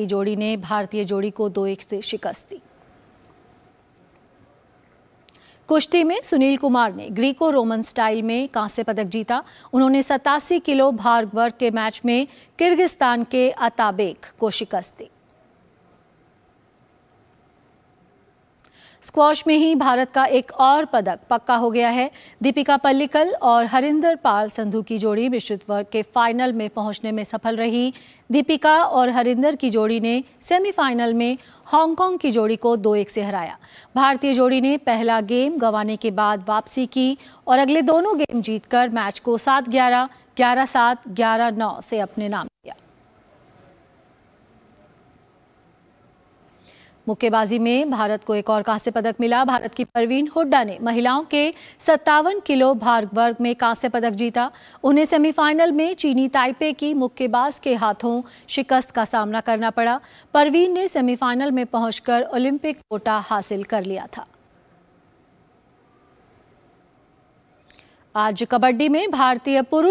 की जोड़ी ने भारतीय जोड़ी को दो एक से शिकस्त दी कुश्ती में सुनील कुमार ने ग्रीको रोमन स्टाइल में कांस्य पदक जीता उन्होंने सतासी किलो भार वर्ग के मैच में किर्गिस्तान के अताबेक को शिकस्त दी स्क्वाश में ही भारत का एक और पदक पक्का हो गया है दीपिका पल्लिकल और हरिंदर पाल संधु की जोड़ी मिश्रित वर्ग के फाइनल में पहुंचने में सफल रही दीपिका और हरिंदर की जोड़ी ने सेमीफाइनल में हांगकांग की जोड़ी को दो एक से हराया भारतीय जोड़ी ने पहला गेम गंवाने के बाद वापसी की और अगले दोनों गेम जीतकर मैच को सात ग्यारह ग्यारह सात ग्यारह नौ से अपने नाम किया मुक्केबाजी में भारत को एक और कांस्य पदक मिला भारत की परवीन हुड्डा ने महिलाओं के सत्तावन किलो भार वर्ग में कांस्य पदक जीता उन्हें सेमीफाइनल में चीनी ताइपे की मुक्केबाज के हाथों शिकस्त का सामना करना पड़ा परवीन ने सेमीफाइनल में पहुंचकर ओलंपिक कोटा हासिल कर लिया था आज कबड्डी में भारतीय पुरुष